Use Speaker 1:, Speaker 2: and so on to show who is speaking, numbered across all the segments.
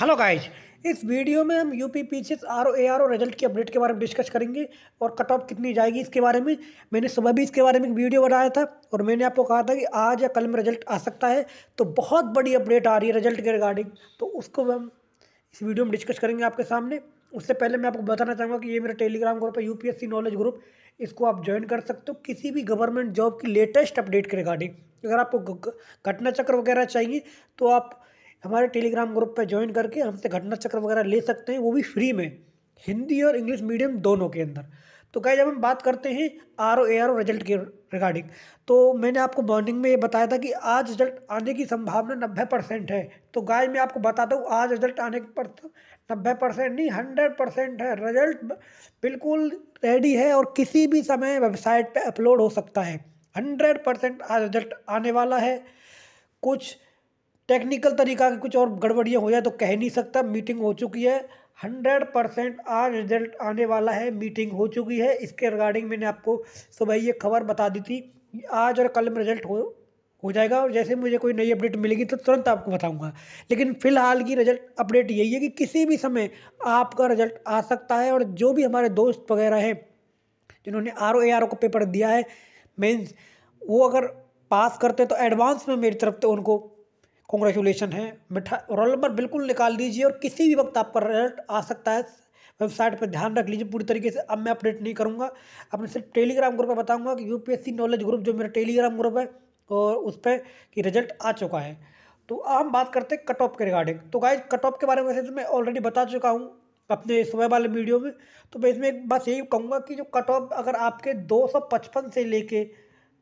Speaker 1: hello guys इस video में हम U P P C S R O A R O result की update के बारे में डिस्कस करेंगे और कट ऑफ कितनी जाएगी इसके बारे में मैंने सुबह भी इसके बारे में एक वीडियो बनाया था और मैंने आपको कहा था कि आज या कल में रिजल्ट आ सकता है तो बहुत बड़ी अपडेट आ रही है रिजल्ट के रिगार्डिंग तो उसको हम इस वीडियो में डिस्कस करेंगे आपके सामने उससे पहले मैं आपको बताना चाहूँगा कि ये मेरा टेलीग्राम ग्रुप है सी नॉलेज ग्रुप इसको आप ज्वाइन कर सकते हो किसी भी गवर्नमेंट जॉब की लेटेस्ट अपडेट के रिगार्डिंग अगर आपको घटना चक्र वगैरह चाहिए तो आप हमारे टेलीग्राम ग्रुप पर ज्वाइन करके हमसे घटना चक्र वगैरह ले सकते हैं वो भी फ्री में हिंदी और इंग्लिश मीडियम दोनों के अंदर तो क्या जब हम बात करते हैं R O A R O result के रिगार्डिंग तो मैंने आपको मॉर्निंग में ये बताया था कि आज रिजल्ट आने की संभावना नब्बे परसेंट है तो गाय मैं आपको बताता हूँ आज रिजल्ट आने पर नब्बे परसेंट नहीं हंड्रेड परसेंट है रिजल्ट बिल्कुल रेडी है और किसी भी समय वेबसाइट पर अपलोड हो सकता है हंड्रेड परसेंट आज रिजल्ट आने वाला है कुछ टेक्निकल तरीका की कुछ और गड़बड़ियाँ हो जाए तो कह नहीं सकता मीटिंग हो चुकी है हंड्रेड परसेंट आज रिजल्ट आने वाला है मीटिंग हो चुकी है इसके रिगार्डिंग मैंने आपको सुबह ये खबर बता दी थी आज और कल में रिजल्ट हो हो जाएगा और जैसे मुझे कोई नई अपडेट मिलेगी तो तुरंत आपको बताऊंगा लेकिन फिलहाल की रिजल्ट अपडेट यही है कि किसी भी समय आपका रिजल्ट आ सकता है और जो भी हमारे दोस्त वगैरह हैं जिन्होंने आर ओ ए आर ओ का पेपर दिया है मीन्स वो अगर पास करते तो एडवांस में मेरी तरफ से उनको कॉन्ग्रेचुलेसन है मिठा रोल नंबर बिल्कुल निकाल लीजिए और किसी भी वक्त आपका रिजल्ट आ सकता है वेबसाइट पर ध्यान रख लीजिए पूरी तरीके से अब मैं अपडेट नहीं करूँगा अब मैं सिर्फ टेलीग्राम ग्रुप में बताऊँगा कि यू नॉलेज ग्रुप जो मेरा टेलीग्राम ग्रुप है और उस पर कि रिजल्ट आ चुका है तो अब हम बात करते हैं कट ऑफ के रिगार्डिंग तो गाइज कट ऑफ के बारे में वैसे तो मैं ऑलरेडी बता चुका हूँ अपने सुबह वाले वीडियो में तो मैं इसमें बस यही कहूँगा कि जो कट ऑफ अगर आपके 255 से लेके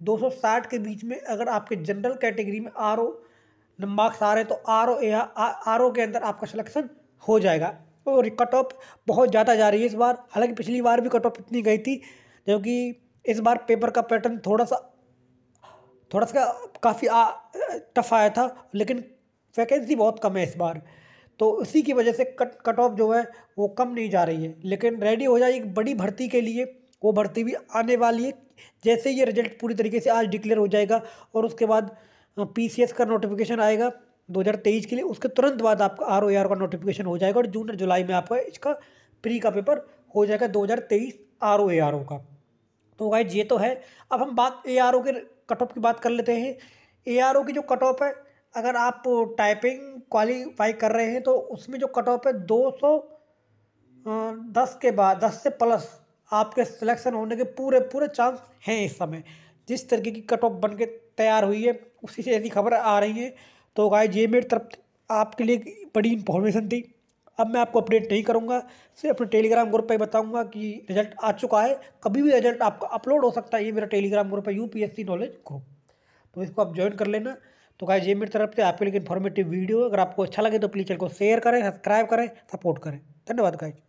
Speaker 1: 260 के बीच में अगर आपके जनरल कैटेगरी में आर ओ मार्क्स आ रहे हैं तो आर ओ आर ओ के अंदर आपका सिलेक्शन हो जाएगा और कट ऑफ बहुत ज़्यादा जा रही है इस बार हालांकि पिछली बार भी कट ऑफ इतनी गई थी जबकि इस बार पेपर का पैटर्न थोड़ा सा थोड़ा सा काफ़ी टफ आया था लेकिन वैकेंसी बहुत कम है इस बार तो उसी की वजह से कट कट ऑफ जो है वो कम नहीं जा रही है लेकिन रेडी हो जाए एक बड़ी भर्ती के लिए वो भर्ती भी आने वाली है जैसे ये रिजल्ट पूरी तरीके से आज डिक्लेयर हो जाएगा और उसके बाद पी सी एस का नोटिफिकेशन आएगा 2023 के लिए उसके तुरंत बाद आपका आर ओ आर का नोटिफिकेशन हो जाएगा और जून और जुलाई में आपका इसका प्री का पेपर हो जाएगा 2023 आर ओ आर ओ का तो गाइज ये तो है अब हम बात ए आर ओ के कट ऑफ की बात कर लेते हैं ए आर ओ की जो कट ऑफ है अगर आप टाइपिंग क्वालिफाई कर रहे हैं तो उसमें जो कट ऑफ है दो सौ दस के बाद दस से प्लस आपके सिलेक्शन होने के पूरे पूरे चांस हैं इस समय जिस तरीके की कट ऑफ बन के तैयार हुई है उसी से ऐसी खबर आ रही है तो गाय जे मेरी तरफ आपके लिए बड़ी इन्फॉर्मेशन थी अब मैं आपको अपडेट नहीं करूँगा सिर्फ अपने टेलीग्राम ग्रुप पर बताऊँगा कि रिजल्ट आ चुका है कभी भी रिजल्ट आपका अपलोड हो सकता है ये मेरा टेलीग्राम ग्रुप है यू नॉलेज ग्रुप तो इसको आप ज्वाइन कर लेना तो गाय जे मेरी तरफ से आपके लिए इन्फॉर्मेटिव वीडियो अगर आपको अच्छा लगे तो प्लीज़ चैनल को शेयर करें सब्सक्राइब करें सपोर्ट करें धन्यवाद गाइज